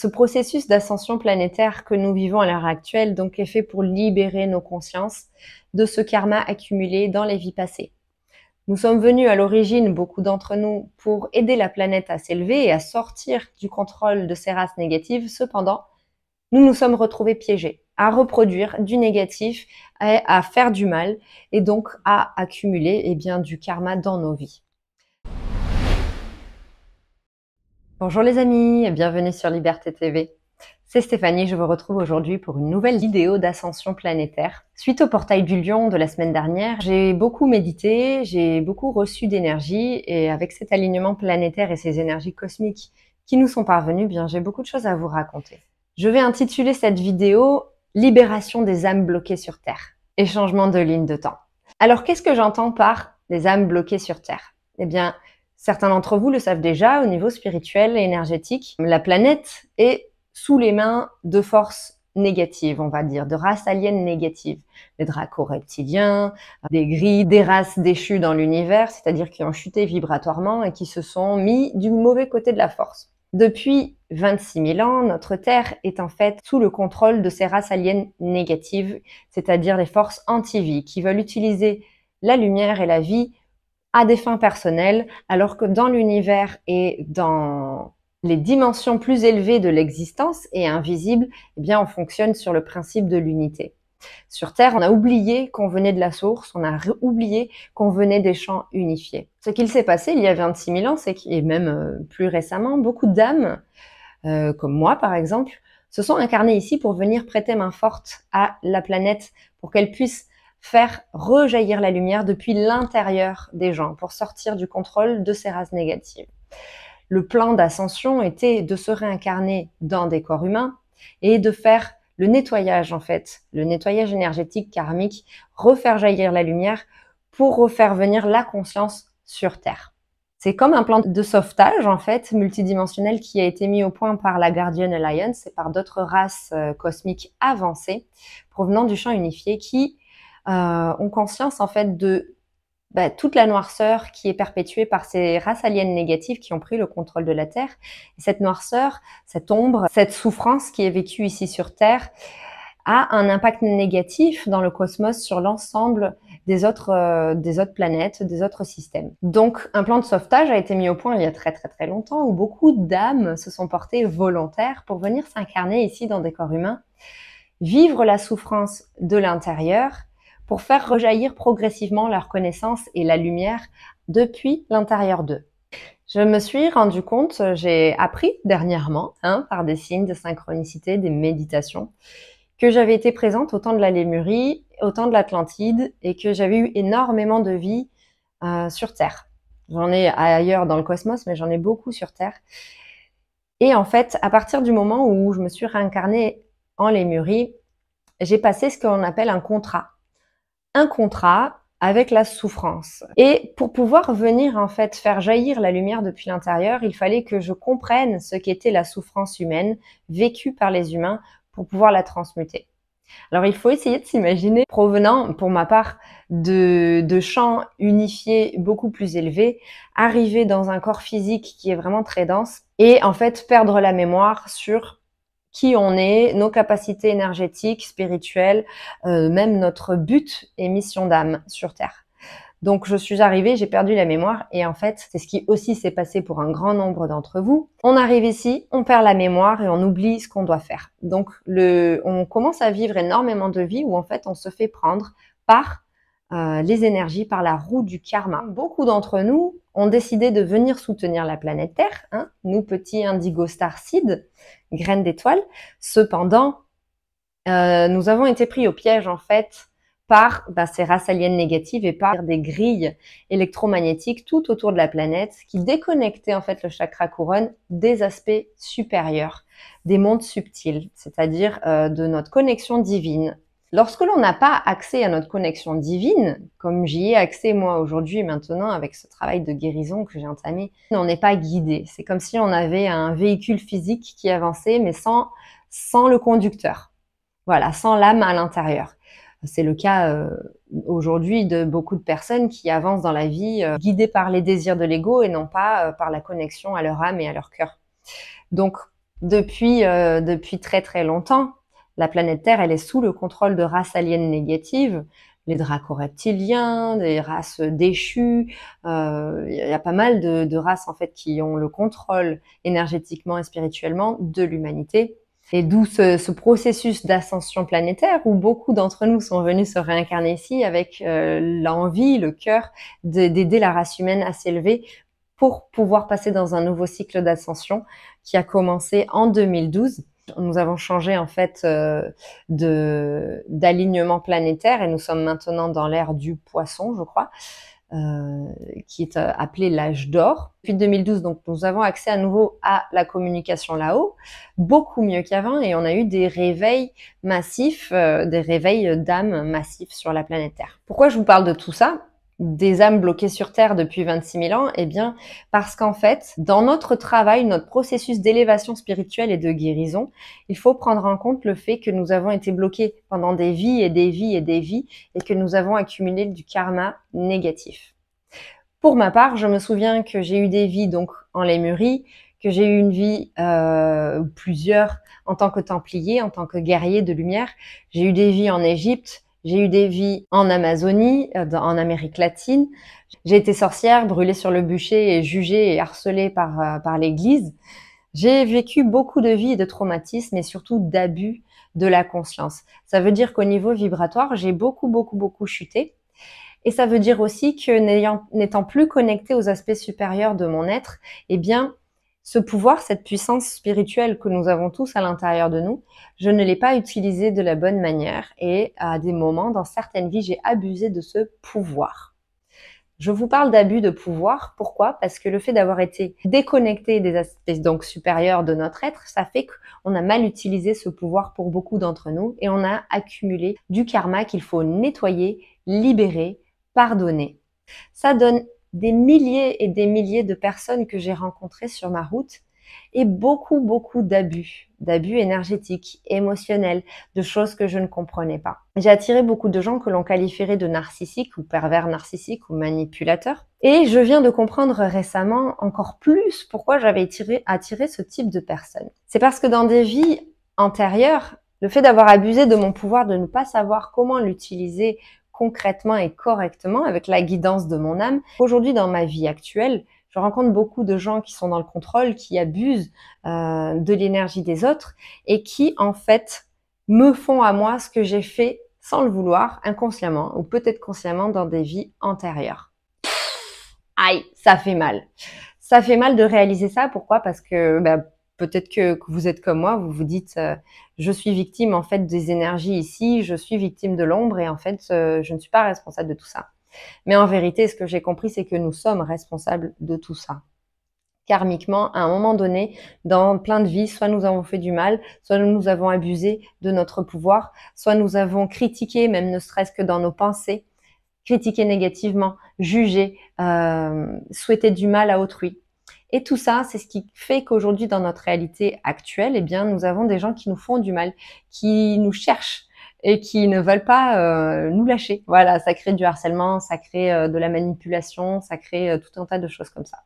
ce processus d'ascension planétaire que nous vivons à l'heure actuelle donc est fait pour libérer nos consciences de ce karma accumulé dans les vies passées. Nous sommes venus à l'origine, beaucoup d'entre nous, pour aider la planète à s'élever et à sortir du contrôle de ces races négatives. Cependant, nous nous sommes retrouvés piégés à reproduire du négatif, à, à faire du mal et donc à accumuler eh bien, du karma dans nos vies. Bonjour les amis et bienvenue sur Liberté TV. C'est Stéphanie, je vous retrouve aujourd'hui pour une nouvelle vidéo d'ascension planétaire. Suite au portail du lion de la semaine dernière, j'ai beaucoup médité, j'ai beaucoup reçu d'énergie et avec cet alignement planétaire et ces énergies cosmiques qui nous sont parvenues, bien j'ai beaucoup de choses à vous raconter. Je vais intituler cette vidéo Libération des âmes bloquées sur Terre et changement de ligne de temps. Alors qu'est-ce que j'entends par les âmes bloquées sur Terre Eh bien, Certains d'entre vous le savent déjà, au niveau spirituel et énergétique, la planète est sous les mains de forces négatives, on va dire, de races aliens négatives, des dracos reptiliens, des gris, des races déchues dans l'univers, c'est-à-dire qui ont chuté vibratoirement et qui se sont mis du mauvais côté de la force. Depuis 26 000 ans, notre Terre est en fait sous le contrôle de ces races aliens négatives, c'est-à-dire les forces anti-vie, qui veulent utiliser la lumière et la vie à des fins personnelles, alors que dans l'univers et dans les dimensions plus élevées de l'existence et invisible, eh bien, on fonctionne sur le principe de l'unité. Sur Terre, on a oublié qu'on venait de la source, on a oublié qu'on venait des champs unifiés. Ce qu'il s'est passé il y a 26 000 ans, c'est et même euh, plus récemment, beaucoup d'âmes, euh, comme moi par exemple, se sont incarnées ici pour venir prêter main forte à la planète, pour qu'elle puisse faire rejaillir la lumière depuis l'intérieur des gens pour sortir du contrôle de ces races négatives. Le plan d'ascension était de se réincarner dans des corps humains et de faire le nettoyage en fait, le nettoyage énergétique karmique, refaire jaillir la lumière pour refaire venir la conscience sur Terre. C'est comme un plan de sauvetage, en fait, multidimensionnel qui a été mis au point par la Guardian Alliance et par d'autres races euh, cosmiques avancées provenant du champ unifié qui euh, ont conscience en fait de bah, toute la noirceur qui est perpétuée par ces races aliens négatives qui ont pris le contrôle de la Terre. cette noirceur, cette ombre, cette souffrance qui est vécue ici sur Terre a un impact négatif dans le cosmos sur l'ensemble des autres, euh, des autres planètes, des autres systèmes. Donc un plan de sauvetage a été mis au point il y a très très très longtemps où beaucoup d'âmes se sont portées volontaires pour venir s'incarner ici dans des corps humains, vivre la souffrance de l'intérieur pour faire rejaillir progressivement leur connaissance et la lumière depuis l'intérieur d'eux. Je me suis rendu compte, j'ai appris dernièrement, hein, par des signes de synchronicité, des méditations, que j'avais été présente au temps de la Lémurie, au temps de l'Atlantide, et que j'avais eu énormément de vie euh, sur Terre. J'en ai ailleurs dans le cosmos, mais j'en ai beaucoup sur Terre. Et en fait, à partir du moment où je me suis réincarnée en Lémurie, j'ai passé ce qu'on appelle un contrat un contrat avec la souffrance. Et pour pouvoir venir en fait faire jaillir la lumière depuis l'intérieur, il fallait que je comprenne ce qu'était la souffrance humaine vécue par les humains pour pouvoir la transmuter. Alors il faut essayer de s'imaginer provenant, pour ma part, de, de champs unifiés beaucoup plus élevés, arriver dans un corps physique qui est vraiment très dense et en fait perdre la mémoire sur qui on est, nos capacités énergétiques, spirituelles, euh, même notre but et mission d'âme sur Terre. Donc je suis arrivée, j'ai perdu la mémoire et en fait c'est ce qui aussi s'est passé pour un grand nombre d'entre vous. On arrive ici, on perd la mémoire et on oublie ce qu'on doit faire. Donc on commence à vivre énormément de vies où en fait on se fait prendre par euh, les énergies par la roue du karma. Beaucoup d'entre nous ont décidé de venir soutenir la planète Terre, hein, nous petits indigo starseed, graines d'étoiles. Cependant, euh, nous avons été pris au piège en fait par bah, ces races aliens négatives et par des grilles électromagnétiques tout autour de la planète qui déconnectaient en fait le chakra couronne des aspects supérieurs, des mondes subtils, c'est-à-dire euh, de notre connexion divine Lorsque l'on n'a pas accès à notre connexion divine, comme j'y ai accès moi aujourd'hui et maintenant avec ce travail de guérison que j'ai entamé, on n'est pas guidé. C'est comme si on avait un véhicule physique qui avançait, mais sans, sans le conducteur. Voilà, sans l'âme à l'intérieur. C'est le cas euh, aujourd'hui de beaucoup de personnes qui avancent dans la vie euh, guidées par les désirs de l'ego et non pas euh, par la connexion à leur âme et à leur cœur. Donc, depuis, depuis très très longtemps, la planète Terre, elle est sous le contrôle de races aliens négatives, les dracos reptiliens, des races déchues. Euh, il y a pas mal de, races en fait qui ont le contrôle énergétiquement et spirituellement de l'humanité. Et d'où ce, processus d'ascension planétaire où beaucoup d'entre nous sont venus se réincarner ici avec euh, l'envie, le cœur d'aider la race humaine à s'élever pour pouvoir passer dans un nouveau cycle d'ascension qui a commencé en 2012 nous avons changé en fait euh, d'alignement planétaire et nous sommes maintenant dans l'ère du poisson, je crois. Euh, qui est euh, appelé l'âge d'or. Depuis 2012, donc, nous avons accès à nouveau à la communication là-haut, beaucoup mieux qu'avant, et on a eu des réveils massifs, des réveils d'âmes massifs sur la planète Terre. Pourquoi je vous parle de tout ça des âmes bloquées sur Terre depuis 26 000 ans Eh bien, parce qu'en fait, dans notre travail, notre processus d'élévation spirituelle et de guérison, il faut prendre en compte le fait que nous avons été bloqués pendant des vies et des vies et des vies et que nous avons accumulé du karma négatif. Pour ma part, je me souviens que j'ai eu des vies donc en Lémurie, que j'ai eu une vie euh, plusieurs en tant que templier, en tant que guerrier de lumière. J'ai eu des vies en Égypte, j'ai eu des vies en Amazonie, euh, en Amérique latine. J'ai été sorcière, brûlée sur le bûcher et jugée et harcelée par, euh, par l'Église. J'ai vécu beaucoup de vies et de traumatismes et surtout d'abus de la conscience. Ça veut dire qu'au niveau vibratoire, j'ai beaucoup, beaucoup, beaucoup chuté. Et ça veut dire aussi que n'étant plus connectée aux aspects supérieurs de mon être, eh bien, ce pouvoir, cette puissance spirituelle que nous avons tous à l'intérieur de nous, je ne l'ai pas utilisé de la bonne manière et à des moments, dans certaines vies, j'ai abusé de ce pouvoir. Je vous parle d'abus de pouvoir. Pourquoi Parce que le fait d'avoir été déconnecté des aspects donc supérieurs de notre être, ça fait qu'on a mal utilisé ce pouvoir pour beaucoup d'entre nous et on a accumulé du karma qu'il faut nettoyer, libérer, pardonner. Ça donne des milliers et des milliers de personnes que j'ai rencontrées sur ma route et beaucoup, beaucoup d'abus, d'abus énergétiques, émotionnels, de choses que je ne comprenais pas. J'ai attiré beaucoup de gens que l'on qualifierait de narcissiques ou pervers narcissiques ou manipulateurs. Et je viens de comprendre récemment encore plus pourquoi j'avais attiré, attiré ce type de personnes. C'est parce que dans des vies antérieures, le fait d'avoir abusé de mon pouvoir de ne pas savoir comment l'utiliser concrètement et correctement avec la guidance de mon âme. Aujourd'hui, dans ma vie actuelle, je rencontre beaucoup de gens qui sont dans le contrôle, qui abusent euh, de l'énergie des autres et qui, en fait, me font à moi ce que j'ai fait sans le vouloir, inconsciemment ou peut-être consciemment dans des vies antérieures. Aïe, ça fait mal. Ça fait mal de réaliser ça. Pourquoi Parce que bah, peut-être que, vous êtes comme moi, vous vous dites euh, je suis victime en fait des énergies ici, je suis victime de l'ombre et en fait euh, je ne suis pas responsable de tout ça. Mais en vérité, ce que j'ai compris, c'est que nous sommes responsables de tout ça. Karmiquement, à un moment donné, dans plein de vies, soit nous avons fait du mal, soit nous avons abusé de notre pouvoir, soit nous avons critiqué, même ne serait-ce que dans nos pensées, critiqué négativement, jugé, euh, souhaité du mal à autrui. Et tout ça, c'est ce qui fait qu'aujourd'hui, dans notre réalité actuelle, eh bien, nous avons des gens qui nous font du mal, qui nous cherchent et qui ne veulent pas euh, nous lâcher. Voilà, ça crée du harcèlement, ça crée euh, de la manipulation, ça crée euh, tout un tas de choses comme ça.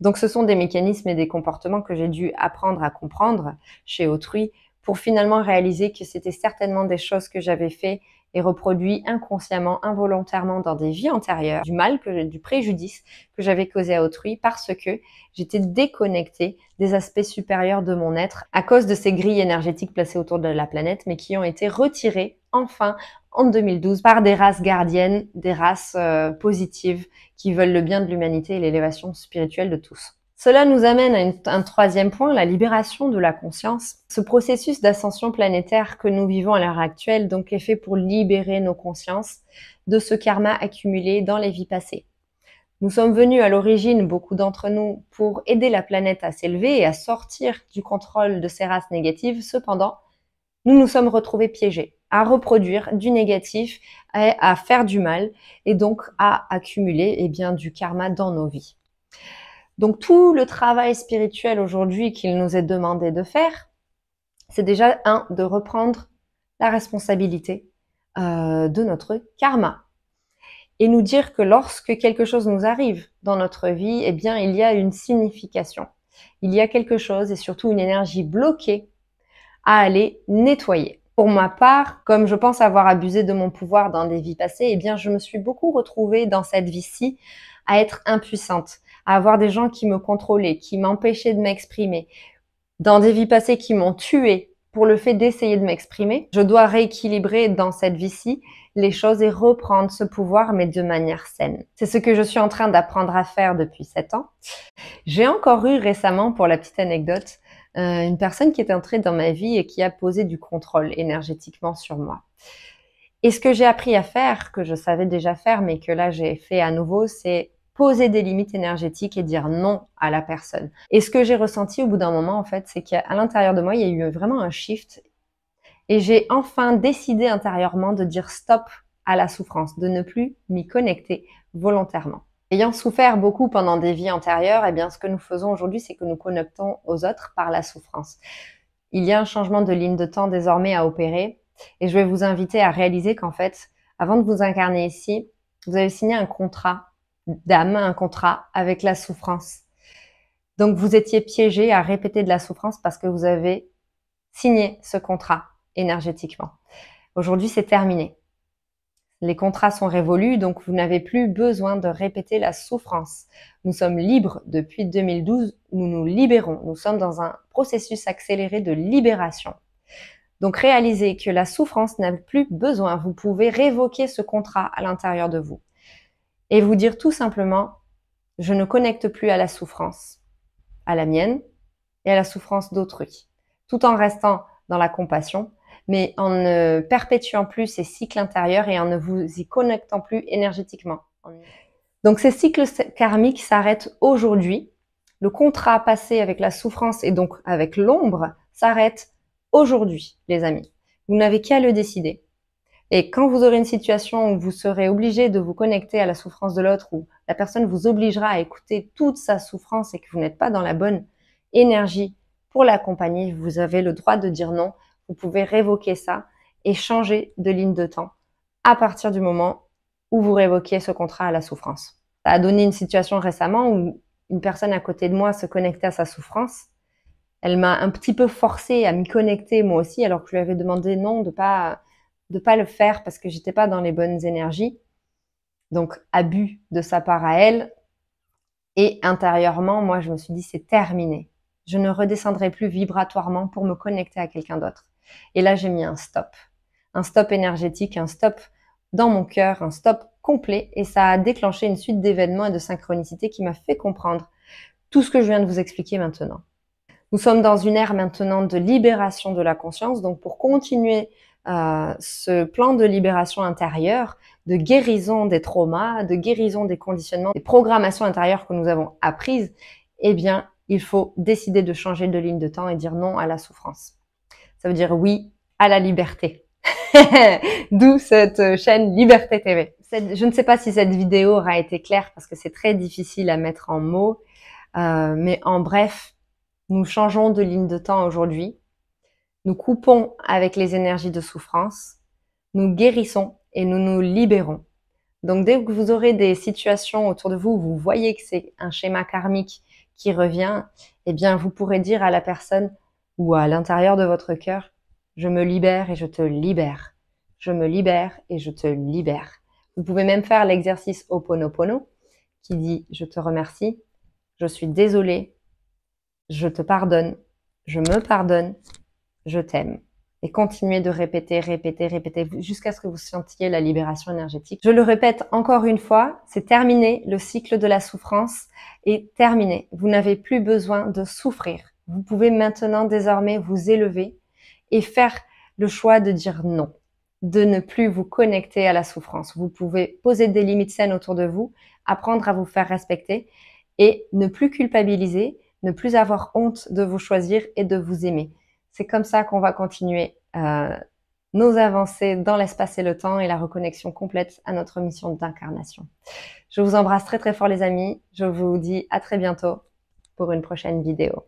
Donc ce sont des mécanismes et des comportements que j'ai dû apprendre à comprendre chez autrui pour finalement réaliser que c'était certainement des choses que j'avais fait et reproduit inconsciemment, involontairement dans des vies antérieures du mal, que, du préjudice que j'avais causé à autrui parce que j'étais déconnectée des aspects supérieurs de mon être à cause de ces grilles énergétiques placées autour de la planète, mais qui ont été retirées enfin en 2012 par des races gardiennes, des races euh, positives qui veulent le bien de l'humanité et l'élévation spirituelle de tous. Cela nous amène à un troisième point, la libération de la conscience. Ce processus d'ascension planétaire que nous vivons à l'heure actuelle donc est fait pour libérer nos consciences de ce karma accumulé dans les vies passées. Nous sommes venus à l'origine, beaucoup d'entre nous, pour aider la planète à s'élever et à sortir du contrôle de ces races négatives. Cependant, nous nous sommes retrouvés piégés à reproduire du négatif, à, à faire du mal et donc à accumuler eh bien, du karma dans nos vies. Donc tout le travail spirituel aujourd'hui qu'il nous est demandé de faire, c'est déjà un de reprendre la responsabilité euh, de notre karma et nous dire que lorsque quelque chose nous arrive dans notre vie, eh bien il y a une signification, il y a quelque chose et surtout une énergie bloquée à aller nettoyer. Pour ma part, comme je pense avoir abusé de mon pouvoir dans des vies passées, eh bien je me suis beaucoup retrouvée dans cette vie-ci à être impuissante avoir des gens qui me contrôlaient, qui m'empêchaient de m'exprimer, dans des vies passées qui m'ont tué pour le fait d'essayer de m'exprimer. Je dois rééquilibrer dans cette vie-ci les choses et reprendre ce pouvoir, mais de manière saine. C'est ce que je suis en train d'apprendre à faire depuis sept ans. J'ai encore eu récemment, pour la petite anecdote, euh, une personne qui est entrée dans ma vie et qui a posé du contrôle énergétiquement sur moi. Et ce que j'ai appris à faire, que je savais déjà faire, mais que là j'ai fait à nouveau, c'est poser des limites énergétiques et dire non à la personne. Et ce que j'ai ressenti au bout d'un moment, en fait, c'est qu'à l'intérieur de moi, il y a eu vraiment un shift. Et j'ai enfin décidé intérieurement de dire stop à la souffrance, de ne plus m'y connecter volontairement. Ayant souffert beaucoup pendant des vies antérieures, eh bien, ce que nous faisons aujourd'hui, c'est que nous connectons aux autres par la souffrance. Il y a un changement de ligne de temps désormais à opérer et je vais vous inviter à réaliser qu'en fait, avant de vous incarner ici, vous avez signé un contrat Dame, un contrat avec la souffrance. Donc vous étiez piégé à répéter de la souffrance parce que vous avez signé ce contrat énergétiquement. Aujourd'hui, c'est terminé. Les contrats sont révolus, donc vous n'avez plus besoin de répéter la souffrance. Nous sommes libres depuis 2012, nous nous libérons, nous sommes dans un processus accéléré de libération. Donc réalisez que la souffrance n'a plus besoin, vous pouvez révoquer ce contrat à l'intérieur de vous et vous dire tout simplement, je ne connecte plus à la souffrance, à la mienne et à la souffrance d'autrui, tout en restant dans la compassion, mais en ne perpétuant plus ces cycles intérieurs et en ne vous y connectant plus énergétiquement. Donc ces cycles karmiques s'arrêtent aujourd'hui. Le contrat passé avec la souffrance et donc avec l'ombre s'arrête aujourd'hui, les amis. Vous n'avez qu'à le décider. Et quand vous aurez une situation où vous serez obligé de vous connecter à la souffrance de l'autre, où la personne vous obligera à écouter toute sa souffrance et que vous n'êtes pas dans la bonne énergie pour l'accompagner, vous avez le droit de dire non. Vous pouvez révoquer ça et changer de ligne de temps à partir du moment où vous révoquiez ce contrat à la souffrance. Ça a donné une situation récemment où une personne à côté de moi se connectait à sa souffrance. Elle m'a un petit peu forcé à m'y connecter moi aussi alors que je lui avais demandé non de pas de pas le faire parce que j'étais pas dans les bonnes énergies. Donc abus de sa part à elle. Et intérieurement, moi, je me suis dit c'est terminé. Je ne redescendrai plus vibratoirement pour me connecter à quelqu'un d'autre. Et là, j'ai mis un stop, un stop énergétique, un stop dans mon cœur, un stop complet. Et ça a déclenché une suite d'événements et de synchronicité qui m'a fait comprendre tout ce que je viens de vous expliquer maintenant. Nous sommes dans une ère maintenant de libération de la conscience. Donc pour continuer euh, ce plan de libération intérieure, de guérison des traumas, de guérison des conditionnements, des programmations intérieures que nous avons apprises, eh bien, il faut décider de changer de ligne de temps et dire non à la souffrance. Ça veut dire oui à la liberté. D'où cette chaîne Liberté TV. je ne sais pas si cette vidéo aura été claire parce que c'est très difficile à mettre en mots, euh, mais en bref, nous changeons de ligne de temps aujourd'hui nous coupons avec les énergies de souffrance, nous guérissons et nous nous libérons. Donc dès que vous aurez des situations autour de vous où vous voyez que c'est un schéma karmique qui revient, eh bien vous pourrez dire à la personne ou à l'intérieur de votre cœur, je me libère et je te libère. Je me libère et je te libère. Vous pouvez même faire l'exercice Oponopono qui dit je te remercie, je suis désolé, je te pardonne, je me pardonne, je t'aime. Et continuez de répéter, répéter, répéter jusqu'à ce que vous sentiez la libération énergétique. Je le répète encore une fois, c'est terminé, le cycle de la souffrance est terminé. Vous n'avez plus besoin de souffrir. Vous pouvez maintenant désormais vous élever et faire le choix de dire non, de ne plus vous connecter à la souffrance. Vous pouvez poser des limites saines autour de vous, apprendre à vous faire respecter et ne plus culpabiliser, ne plus avoir honte de vous choisir et de vous aimer. C'est comme ça qu'on va continuer euh, nos avancées dans l'espace et le temps et la reconnexion complète à notre mission d'incarnation. Je vous embrasse très très fort les amis. Je vous dis à très bientôt pour une prochaine vidéo.